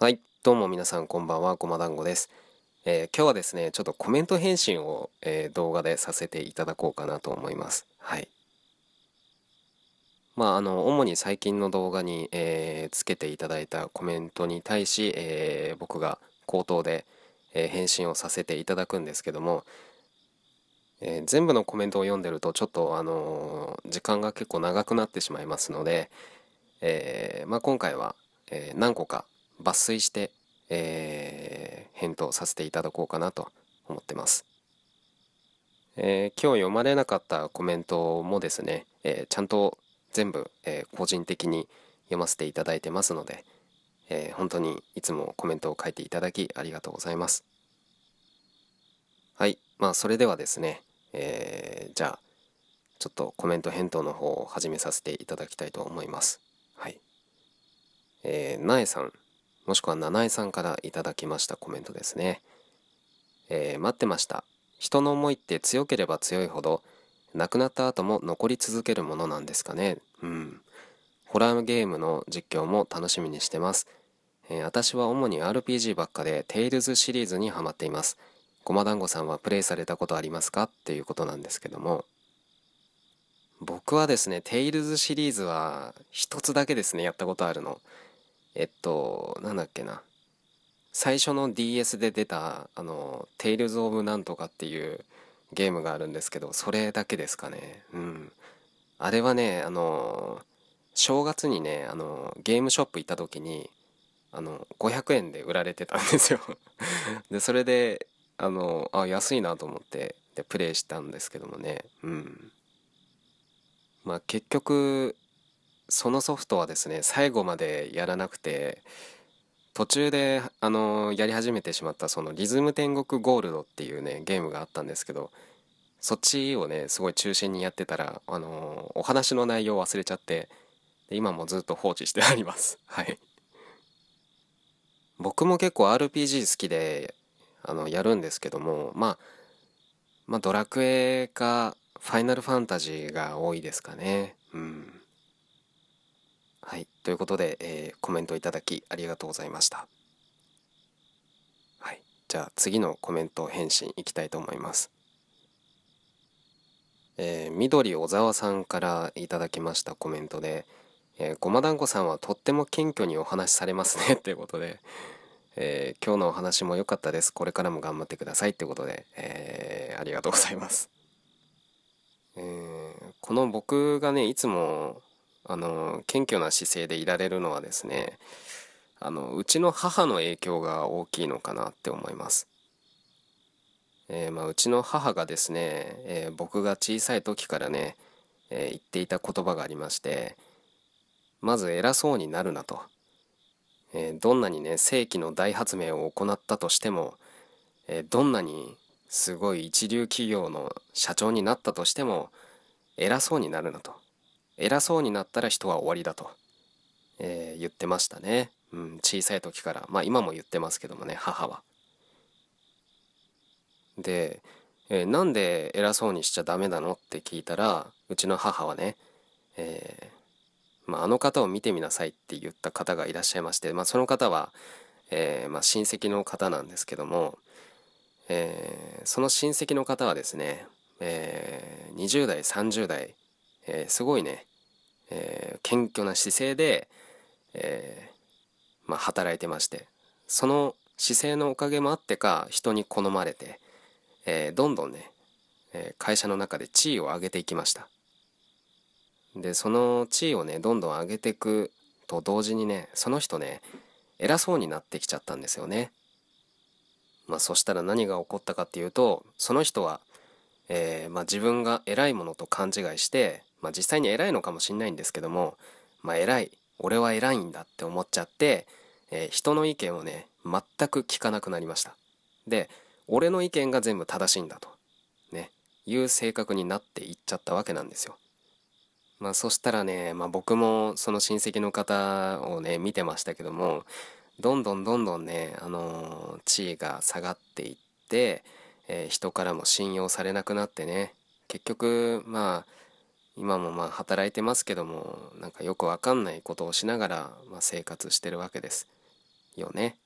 はい、どうも皆さんこんばんは、こま団子です。えー、今日はですね、ちょっとコメント返信を、えー、動画でさせていただこうかなと思います。はい。まあ、あの、主に最近の動画に、えー、つけていただいたコメントに対し、え僕が口頭で、え返信をさせていただくんですけども、え全部のコメントを読んでると、ちょっと、あの時間が結構長くなってしまいますので、えまあ、今回は、え何個か抜粋して、えー、返答させていただこうかなと思ってます。えー、今日読まれなかったコメントもですね、えー、ちゃんと全部、えー、個人的に読ませていただいてますので、えー、本当にいつもコメントを書いていただきありがとうございます。はい、まあそれではですね、えー、じゃあちょっとコメント返答の方を始めさせていただきたいと思います。はい。えー、なえさんもしくは七井さんから頂きましたコメントですね。えー、待ってました。人の思いって強ければ強いほど、亡くなった後も残り続けるものなんですかね。うん。ホラーゲームの実況も楽しみにしてます。えー、私は主に RPG ばっかで、テイルズシリーズにハマっています。ごま団子さんはプレイされたことありますかっていうことなんですけども、僕はですね、テイルズシリーズは一つだけですね、やったことあるの。えっとなんだっけな最初の DS で出た「あのテイルズ・オブ・なんとか」っていうゲームがあるんですけどそれだけですかねうんあれはねあの正月にねあのゲームショップ行った時にあの500円で売られてたんですよ でそれであのあ安いなと思ってでプレイしたんですけどもねうんまあ結局そのソフトはですね最後までやらなくて途中であのやり始めてしまったその「リズム天国ゴールド」っていうねゲームがあったんですけどそっちをねすごい中心にやってたらあのお話の内容を忘れちゃって今もずっと放置してあります はい僕も結構 RPG 好きであのやるんですけども、まあ、まあドラクエかファイナルファンタジーが多いですかねうんはい、ということで、えー、コメントいただきありがとうございました。はい、じゃあ次のコメント返信いきたいと思います。えー、緑小沢さんからいただきましたコメントで、えー、ごま団子さんはとっても謙虚にお話しされますねと いうことで、えー、今日のお話も良かったです。これからも頑張ってくださいっいうことで、えー、ありがとうございます。えー、この僕がねいつもあの謙虚な姿勢でいられるのはですねあのうちの母の影響が大きいのかなって思います。えー、まあ、うちの母がですね、えー、僕が小さい時からね、えー、言っていた言葉がありましてまず偉そうになるなと、えどんなにね世紀の大発明を行ったとしても、えどんなにすごい一流企業の社長になったとしても偉そうになるなと偉そうになったら人は終わりだと、えー、言ってましたね、うん、小さい時からまあ今も言ってますけどもね母は。で、えー、なんで偉そうにしちゃダメなのって聞いたらうちの母はね、えー、まあ、あの方を見てみなさいって言った方がいらっしゃいまして、まあ、その方は、えー、まあ、親戚の方なんですけども、えその親戚の方はですね、え20代30代えー、すごいね、えー、謙虚な姿勢で、えー、まあ、働いてましてその姿勢のおかげもあってか人に好まれて、えどんどんね、え会社の中で地位を上げていきましたでその地位をねどんどん上げていくと同時にねその人ね偉そうになってきちゃったんですよねまあ、そしたら何が起こったかっていうとその人は、えー、まあ、自分が偉いものと勘違いして、まあ実際に偉いのかもしんないんですけども、まあ偉い、俺は偉いんだって思っちゃって、えー、人の意見をね、全く聞かなくなりました。で、俺の意見が全部正しいんだと、ね、いう性格になっていっちゃったわけなんですよ。まあそしたらね、まあ僕もその親戚の方をね、見てましたけども、どんどんどんどんね、あのー、地位が下がっていって、えー、人からも信用されなくなってね、結局、まあ、今もまあ働いてますけどもなんかよくわかんないことをしながらま生活してるわけですよね。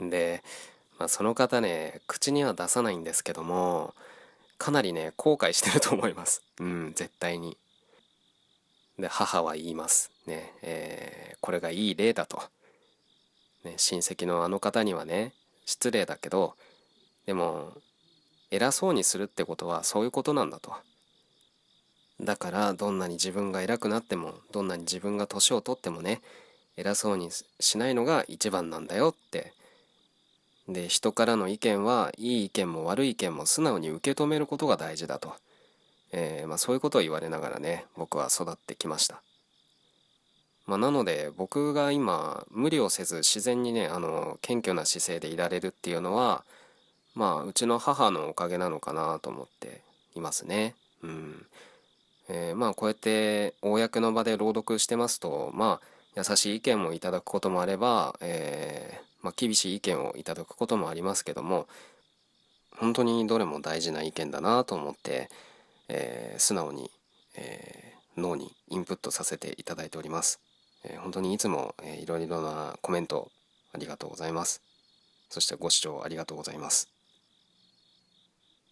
で、まあ、その方ね口には出さないんですけどもかなりね後悔してると思いますうん絶対に。で母は言いますね、えー、これがいい例だと。ね、親戚のあの方にはね失礼だけどでも偉そうにするってことはそういうことなんだと。だからどんなに自分が偉くなってもどんなに自分が年を取ってもね偉そうにしないのが一番なんだよってで人からの意見はいい意見も悪い意見も素直に受け止めることが大事だと、えー、まあ、そういうことを言われながらね僕は育ってきました、まあ、なので僕が今無理をせず自然にねあの謙虚な姿勢でいられるっていうのはまあうちの母のおかげなのかなと思っていますねうん。えー、まあこうやって公の場で朗読してますとまあ優しい意見もいただくこともあれば、えー、まあ、厳しい意見をいただくこともありますけども本当にどれも大事な意見だなと思って、えー、素直に、え脳にインプットさせていただいております。え本当にいつも、えー、いろいろなコメントありがとうございます。そしてご視聴ありがとうございます。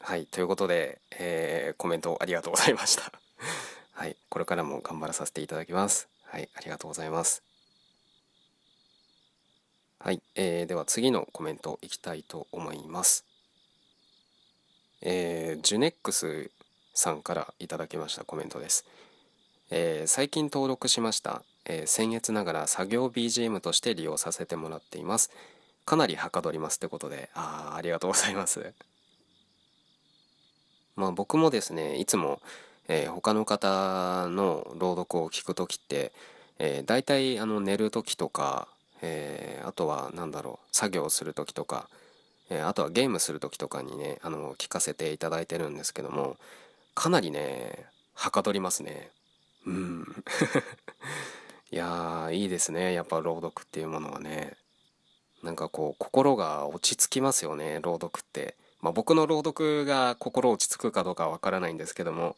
はい、ということで、えー、コメントありがとうございました。はい、これからも頑張らさせていただきます。はい、ありがとうございます。はい、えー、では次のコメントいきたいと思います。えー、ジュネックスさんからいただきましたコメントです。えー、最近登録しました。えー、僭越ながら作業 BGM として利用させてもらっています。かなりはかどりますってことで、ああ、ありがとうございます。まあ僕もですね、いつも、えー、他の方の朗読を聞く時って、えー、大体あの寝る時とか、えー、あとは何だろう作業する時とか、えあとはゲームする時とかにねあの聞かせていただいてるんですけどもかなりねはかどりますね。うん いやーいいですねやっぱ朗読っていうものはね。なんかこう心が落ち着きますよね朗読って。まあ、僕の朗読が心落ち着くかどうかわからないんですけども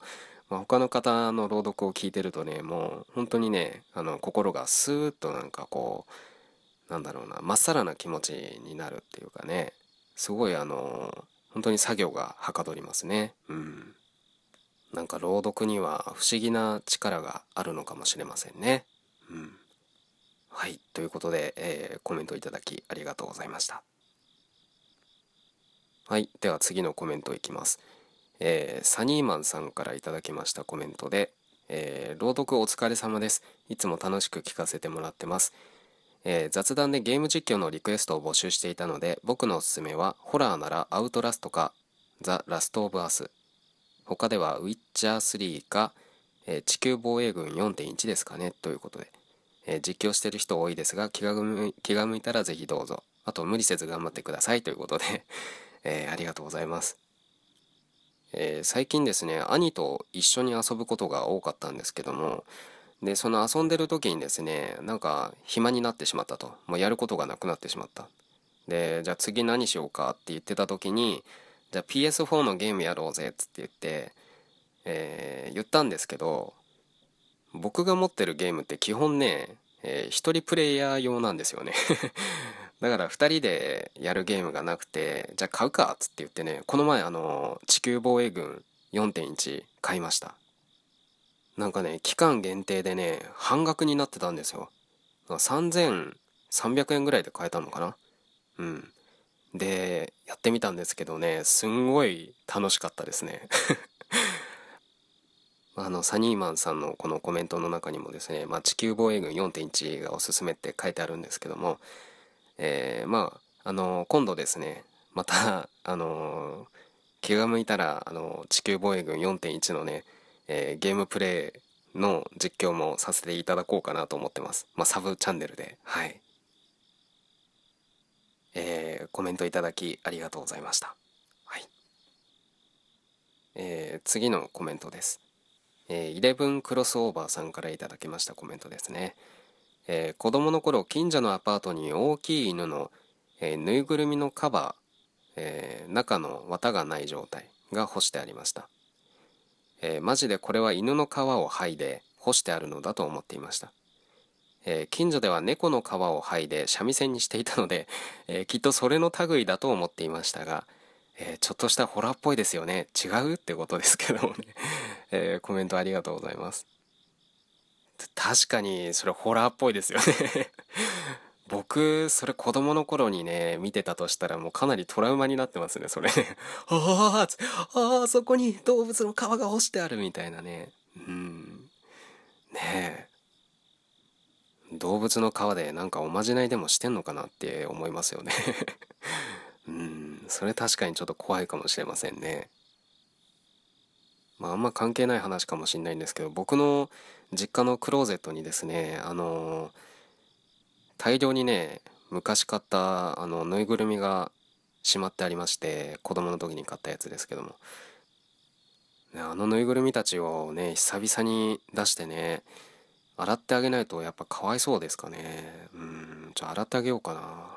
まあ、他の方の朗読を聞いてるとねもう本当にねあの心がスーッとなんかこうなんだろうなまっさらな気持ちになるっていうかねすごいあの本当に作業がはかどりますねうんなんか朗読には不思議な力があるのかもしれませんねうんはいということで、えー、コメントいただきありがとうございましたはいでは次のコメントいきますえー、サニーマンさんから頂きましたコメントで、えー、朗読お疲れ様です。いつも楽しく聞かせてもらってます。えー、雑談でゲーム実況のリクエストを募集していたので、僕のおすすめは、ホラーならアウトラストか、ザ・ラスト・オブ・アス。他では、ウィッチャー3か、えー、地球防衛軍4.1ですかね、ということで。えー、実況してる人多いですが、気が向気が向いたらぜひどうぞ。あと、無理せず頑張ってください、ということでえー、ありがとうございます。えー、最近ですね兄と一緒に遊ぶことが多かったんですけどもでその遊んでる時にですねなんか暇になってしまったともうやることがなくなってしまったでじゃあ次何しようかって言ってた時にじゃあ PS4 のゲームやろうぜっつって言って、えー、言ったんですけど僕が持ってるゲームって基本ね、えー、人プレイヤー用なんですよねだから2人でやるゲームがなくてじゃあ買うかっつって言ってねこの前あの地球防衛軍4.1買いましたなんかね期間限定でね半額になってたんですよ3300円ぐらいで買えたのかなうんでやってみたんですけどねすんごい楽しかったですね あのサニーマンさんのこのコメントの中にもですね、まあ、地球防衛軍4.1がおすすめって書いてあるんですけどもえー、まあ、あのー、今度ですね、また、あのー、気が向いたら、あの地球防衛軍4.1のね、えゲームプレイの実況もさせていただこうかなと思ってます。まあ、サブチャンネルで、はい。えコメントいただきありがとうございました。はい。え次のコメントです。えー、イレブンクロスオーバーさんからいただきましたコメントですね。えー、子供の頃近所のアパートに大きい犬の、えー、ぬいぐるみのカバー、えー、中の綿がない状態が干してありました、えー、マジでこれは犬の皮を剥いで干してあるのだと思っていました、えー、近所では猫の皮を剥いで三味線にしていたので、えー、きっとそれの類だと思っていましたが、えー、ちょっとしたホラーっぽいですよね違うってことですけどもね、えー、コメントありがとうございます確かにそれホラーっぽいですよね 僕それ子供の頃にね見てたとしたらもうかなりトラウマになってますねそれ あああそこに動物の皮が干してあるみたいなねうんねえ動物の皮でなんかおまじないでもしてんのかなって思いますよね うんそれ確かにちょっと怖いかもしれませんねまあ、あんま関係ない話かもしんないんですけど僕の実家のクローゼットにですねあの大量にね昔買ったあのぬいぐるみがしまってありまして子供の時に買ったやつですけども、ね、あのぬいぐるみたちをね久々に出してね洗ってあげないとやっぱかわいそうですかねうんゃあ洗ってあげようかな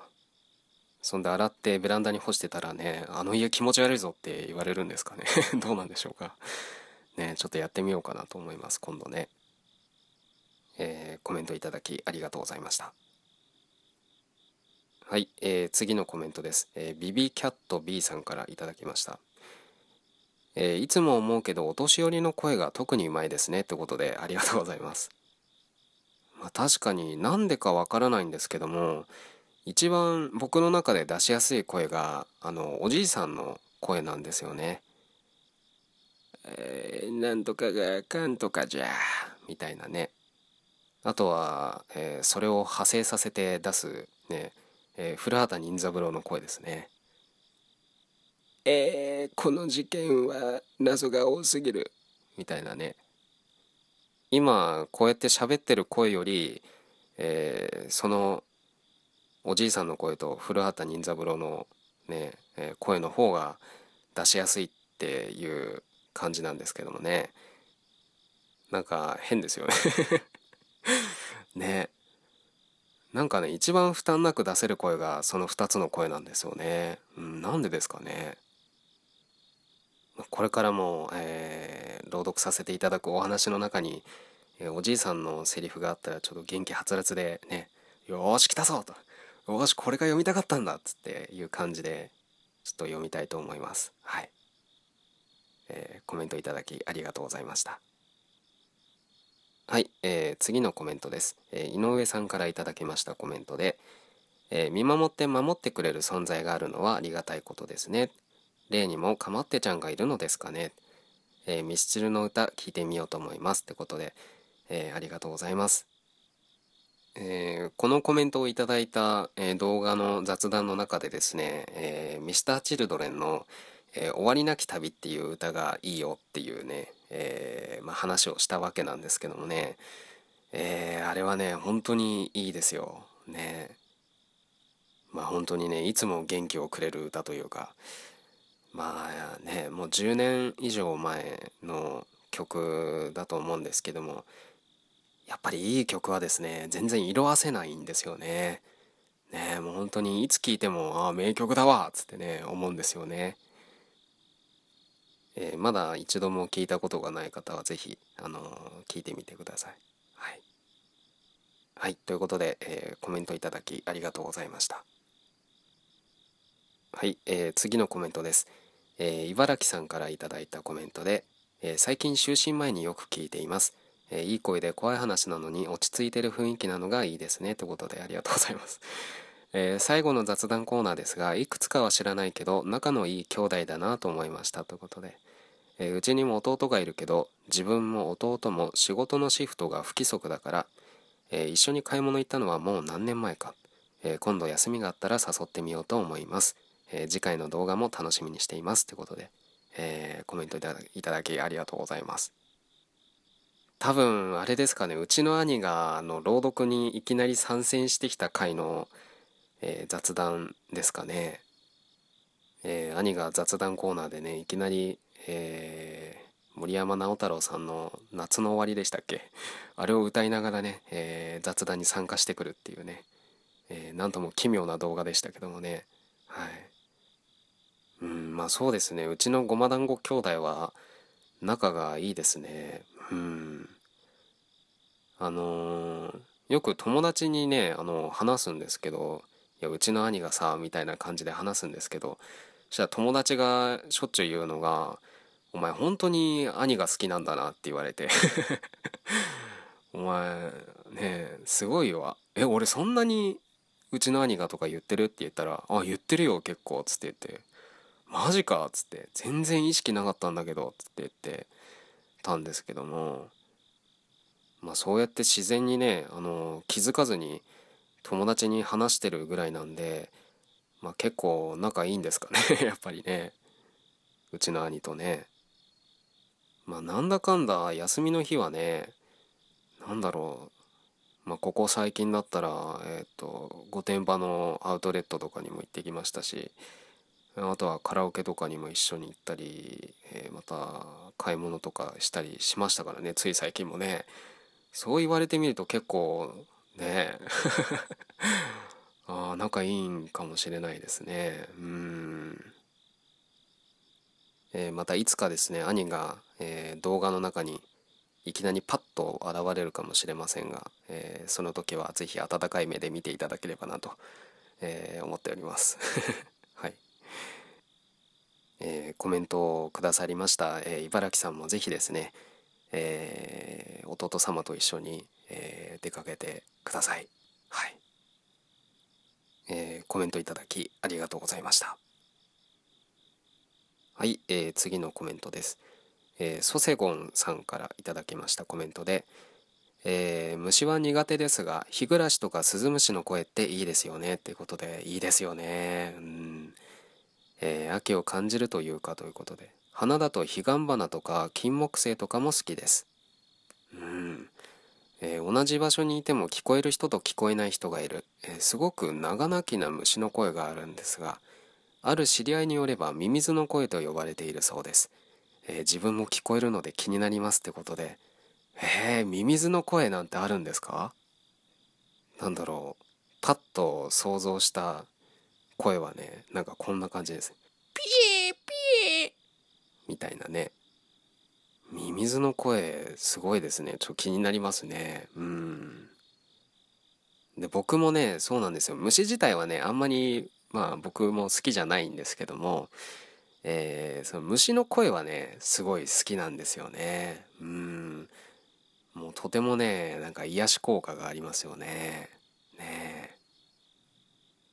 そんで洗ってベランダに干してたらねあの家気持ち悪いぞって言われるんですかね どうなんでしょうかねちょっとやってみようかなと思います今度ねえー、コメントいただきありがとうございましたはい、えー、次のコメントです、えー、ビビキャット B さんからいただきましたえー、いつも思うけどお年寄りの声が特にうまいですねってことでありがとうございますまあ、確かになんでかわからないんですけども一番僕の中で出しやすい声があのおじいさんの声なんですよね。えー、なんとかがかんとかじゃみたいなね。あとは、えー、それを派生させて出すね、えー、古畑任三郎の声ですね。えー、この事件は謎が多すぎるみたいなね。今こうやって喋ってる声より、えー、そのおじいさんの声と古畑任三郎のね、えー、声の方が出しやすいっていう感じなんですけどもねなんか変ですよね ねなんかね一番負担なく出せる声がその2つの声なんですよね、うん、なんでですかねこれからも、えー、朗読させていただくお話の中に、えー、おじいさんのセリフがあったらちょっと元気はつらつでね「よし来たぞ!」とよしこれが読みたかったんだっつっていう感じでちょっと読みたいと思いますはい、えー、コメントいただきありがとうございましたはい、えー、次のコメントです、えー、井上さんからいただきましたコメントで、えー、見守って守ってくれる存在があるのはありがたいことですね例にもかまってちゃんがいるのですかね、えー、ミスチルの歌聞いてみようと思いますってことで、えー、ありがとうございますえー、このコメントをいただいた、えー、動画の雑談の中でですね、えー、ミスター・チルドレンの、え終わりなき旅」っていう歌がいいよっていうね、えまあ、話をしたわけなんですけどもね、えあれはね本当にいいですよ。ねまあ本当にねいつも元気をくれる歌というかまあねもう10年以上前の曲だと思うんですけどもやっぱりいい曲はですね全然色あせないんですよね。ねえもう本当にいつ聴いてもああ名曲だわっつってね思うんですよね。えー、まだ一度も聞いたことがない方は是非、あのー、聞いてみてください。はい、はい、ということで、えー、コメントいただきありがとうございました。はい、えー、次のコメントです。えー、茨城さんから頂いたコメントで、え最近就寝前によく聞いています。えー、いい声で怖い話なのに落ち着いてる雰囲気なのがいいですねということでありがとうございます。えー、最後の雑談コーナーですがいくつかは知らないけど仲のいい兄弟だなと思いましたということで、えー、うちにも弟がいるけど自分も弟も仕事のシフトが不規則だから、えー、一緒に買い物行ったのはもう何年前か、え今度休みがあったら誘ってみようと思います、え次回の動画も楽しみにしていますということで、えコメントいただきありがとうございます多分あれですかねうちの兄があの朗読にいきなり参戦してきた回の、えー、雑談ですかね、えー、兄が雑談コーナーでねいきなり、えー、森山直太朗さんの「夏の終わり」でしたっけあれを歌いながらね、え雑談に参加してくるっていうね、えー、なんとも奇妙な動画でしたけどもねはいうんまあそうですねうちのごま団子兄弟は仲がいいですねうんあのーよく友達にねあの話すんですけど「いやうちの兄がさ」みたいな感じで話すんですけどそしたら友達がしょっちゅう言うのが「お前本当に兄が好きなんだな」って言われて「お前ねすごいわえ俺そんなにうちの兄が」とか言ってるって言ったら「あ言ってるよ結構」っつって言って「マジか」っつって「全然意識なかったんだけど」っつって言ってたんですけどもまあ、そうやって自然にね、あの気づかずに友達に話してるぐらいなんで、まあ、結構仲いいんですかね やっぱりねうちの兄とね。まあ、なんだかんだ休みの日はね何だろう、まあ、ここ最近だったら、えっと御殿場のアウトレットとかにも行ってきましたしあとはカラオケとかにも一緒に行ったり、えまた買い物とかしたりしましたからねつい最近もね。そう言われてみると結構ね ああ仲いいんかもしれないですねうん、えー、またいつかですね兄が、えー、動画の中にいきなりパッと現れるかもしれませんが、えー、その時は是非温かい目で見ていただければなと、え思っております はい、えコメントをくださりました、え茨城さんも是非ですねえー、弟様と一緒に、えー、出かけてください。はい、えー、コメントいただきありがとうございました。はい、えー、次のコメントです、えー。ソセゴンさんからいただきましたコメントで、えー、虫は苦手ですが、日暮らしとかスズムシの声っていいですよねっていうことで、いいですよね。うん。えー、秋を感じるというかということで。花だと彼岸花とか金木犀とかも好きです。うん、えー、同じ場所にいても聞こえる人と聞こえない人がいる、えー、すごく長なきな虫の声があるんですがある知り合いによればミミズの声と呼ばれているそうです、えー、自分も聞こえるので気になりますってことでええミミズの声なんてあるんですかなんだろうパッと想像した声はねなんかこんな感じですピエーみたいなねミミズの声すごいですねちょっと気になりますねうんで僕もねそうなんですよ虫自体はねあんまりまあ僕も好きじゃないんですけども、えー、その虫の声はねすごい好きなんですよねうんもうとてもねなんか癒し効果がありますよねね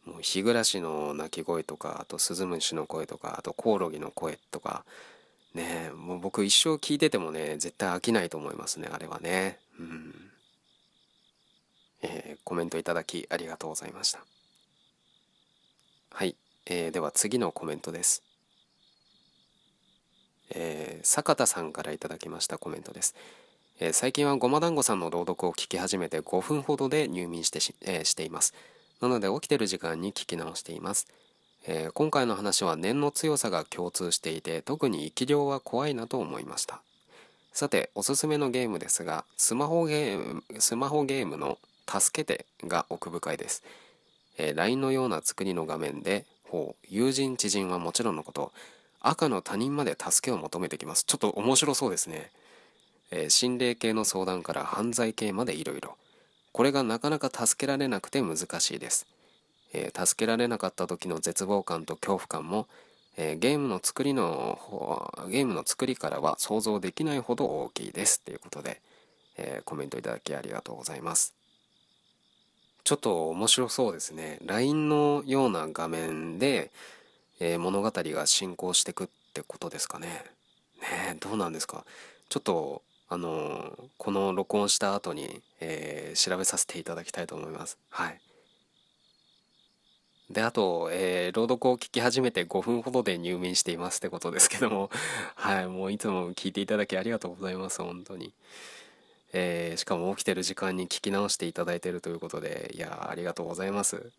えもう日暮らしの鳴き声とかあとスズムシの声とかあとコオロギの声とかねもう僕一生聞いててもね絶対飽きないと思いますねあれはねうん、えー、コメントいただきありがとうございましたはい、えー、では次のコメントですえー、坂田さんからいただきましたコメントです、え最近はごま団子さんの朗読を聞き始めて5分ほどで入眠してしえー、していますなので起きてる時間に聞き直していますえー、今回の話は念の強さが共通していて特に生き量は怖いなと思いましたさておすすめのゲームですがスマホゲームスマホゲームの「助けて」が奥深いです、えー、LINE のような作りの画面でほう友人知人はもちろんのこと赤の他人まで助けを求めてきますちょっと面白そうですね、えー、心霊系の相談から犯罪系までいろいろこれがなかなか助けられなくて難しいですえー、助けられなかった時の絶望感と恐怖感も、えー、ゲームの作りのゲームの作りからは想像できないほど大きいですということで、えー、コメントいただきありがとうございますちょっと面白そうですね LINE のような画面で、え物語が進行してくってことですかねねどうなんですかちょっとあのこの録音した後に、え調べさせていただきたいと思いますはいであと、えー、朗読を聞き始めて5分ほどで入眠していますってことですけどもはいもういつも聞いていただきありがとうございます本当に、えー、しかも起きてる時間に聞き直していただいてるということでいやありがとうございます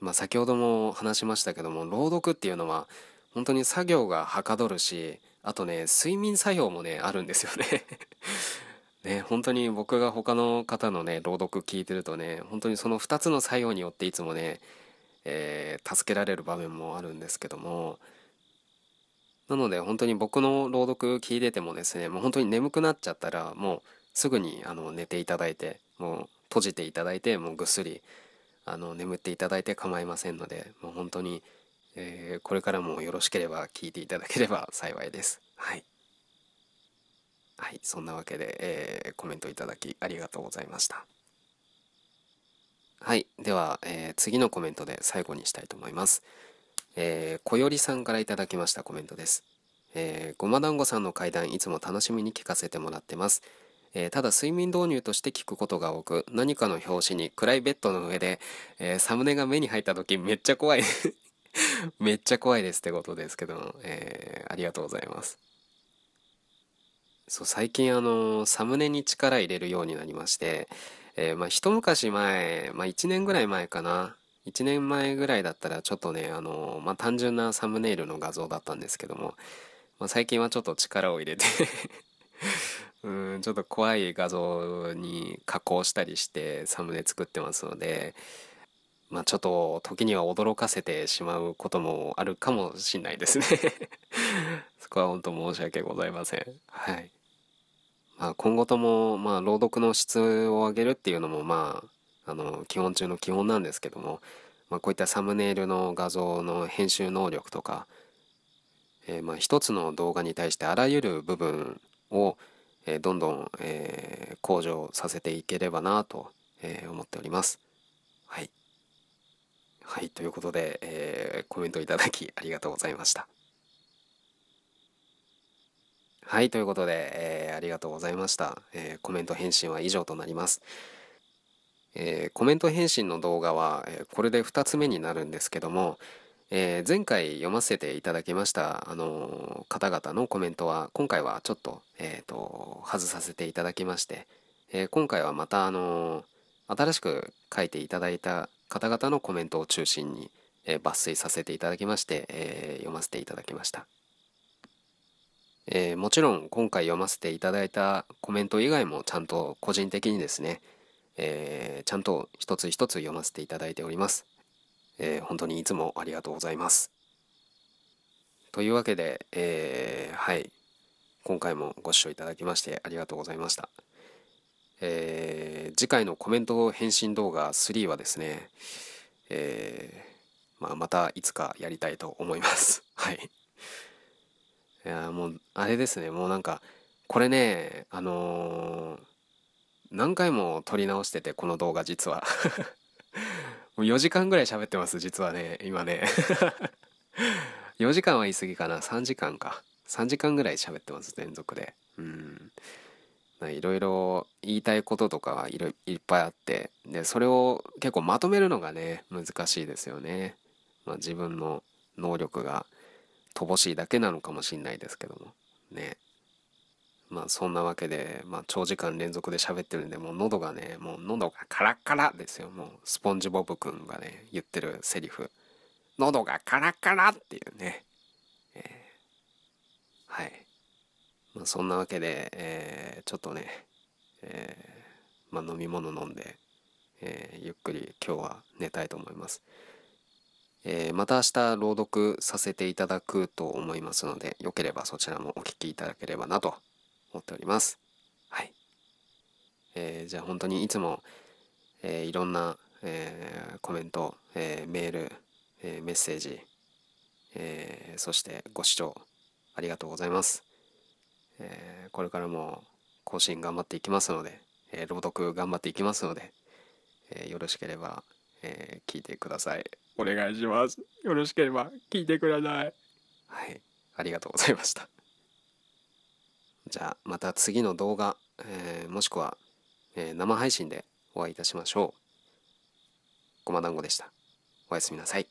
まあ先ほども話しましたけども朗読っていうのは本当に作業がはかどるしあとね睡眠作用もねあるんですよねね、本当に僕が他の方のね朗読聞いてるとね本当にその2つの作用によっていつもね、えー、助けられる場面もあるんですけどもなので本当に僕の朗読聞いててもですねもう本当に眠くなっちゃったらもうすぐにあの寝ていただいてもう閉じていただいてもうぐっすりあの眠っていただいて構いませんのでもう本当に、えー、これからもよろしければ聞いていただければ幸いです。はいはい、そんなわけで、えー、コメントいただきありがとうございました。はい、では、えー、次のコメントで最後にしたいと思います。えー、こよりさんからいただきましたコメントです。えー、ごま団子さんの会談いつも楽しみに聞かせてもらってます。えー、ただ睡眠導入として聞くことが多く何かの拍子に暗いベッドの上で、えー、サムネが目に入った時めっちゃ怖い めっちゃ怖いですってことですけども、えー、ありがとうございます。そう最近あのサムネに力入れるようになりまして、えー、まあ一昔前、まあ、1年ぐらい前かな1年前ぐらいだったらちょっとねあの、まあ、単純なサムネイルの画像だったんですけども、まあ、最近はちょっと力を入れて うんちょっと怖い画像に加工したりしてサムネ作ってますので、まあ、ちょっと時には驚かせてしまうこともあるかもしんないですね そこは本当申し訳ございませんはい。まあ、今後とも、まあ、朗読の質を上げるっていうのも、まあ、あの基本中の基本なんですけども、まあ、こういったサムネイルの画像の編集能力とか、えー、まあ一つの動画に対してあらゆる部分を、えどんどん、え向上させていければなと、え思っております。はい、はい、ということで、えー、コメントいただきありがとうございました。はい、ということで、えー、ありがとうございました、えー、コメント返信は以上となります。えー、コメント返信の動画は、えこれで2つ目になるんですけども、え前回読ませていただきました、あの方々のコメントは、今回はちょっと、えっ、と、外させていただきまして、え今回はまた、あの新しく書いていただいた方々のコメントを中心に、え抜粋させていただきまして、え読ませていただきました。えー、もちろん今回読ませていただいたコメント以外もちゃんと個人的にですね、えー、ちゃんと一つ一つ読ませていただいております、えー、本当にいつもありがとうございますというわけで、えはい今回もご視聴いただきましてありがとうございました、え次回のコメント返信動画3はですね、えまあ、またいつかやりたいと思います はいいやもうあれですねもうなんかこれねあのー、何回も撮り直しててこの動画実は もう4時間ぐらい喋ってます実はね今ね4 時間は言い過ぎかな3時間か3時間ぐらい喋ってます連続でうんいろいろ言いたいこととかはいろいっぱいあってでそれを結構まとめるのがね難しいですよね、まあ、自分の能力が乏しいだけなのかもしんないですけどもねまあそんなわけで、まあ、長時間連続で喋ってるんでもう喉がねもう喉がカラッカラですよもうスポンジボブくんがね言ってるセリフ喉がカラッカラっていうね、えー、はい、まあ、そんなわけで、えー、ちょっとね、えー、まあ、飲み物飲んで、えゆっくり今日は寝たいと思います。えー、また明日朗読させていただくと思いますので、よければそちらもお聴きいただければなと思っております。はい。えー、じゃあ本当にいつも、えー、いろんな、えコメント、えメール、えメッセージ、えそしてご視聴ありがとうございます。えこれからも更新頑張っていきますので、え朗読頑張っていきますので、えよろしければ、え聞いてください。お願いしますよろしければ聞いてくださいはいありがとうございましたじゃあまた次の動画、えー、もしくは、えー、生配信でお会いいたしましょうごま団子でしたおやすみなさい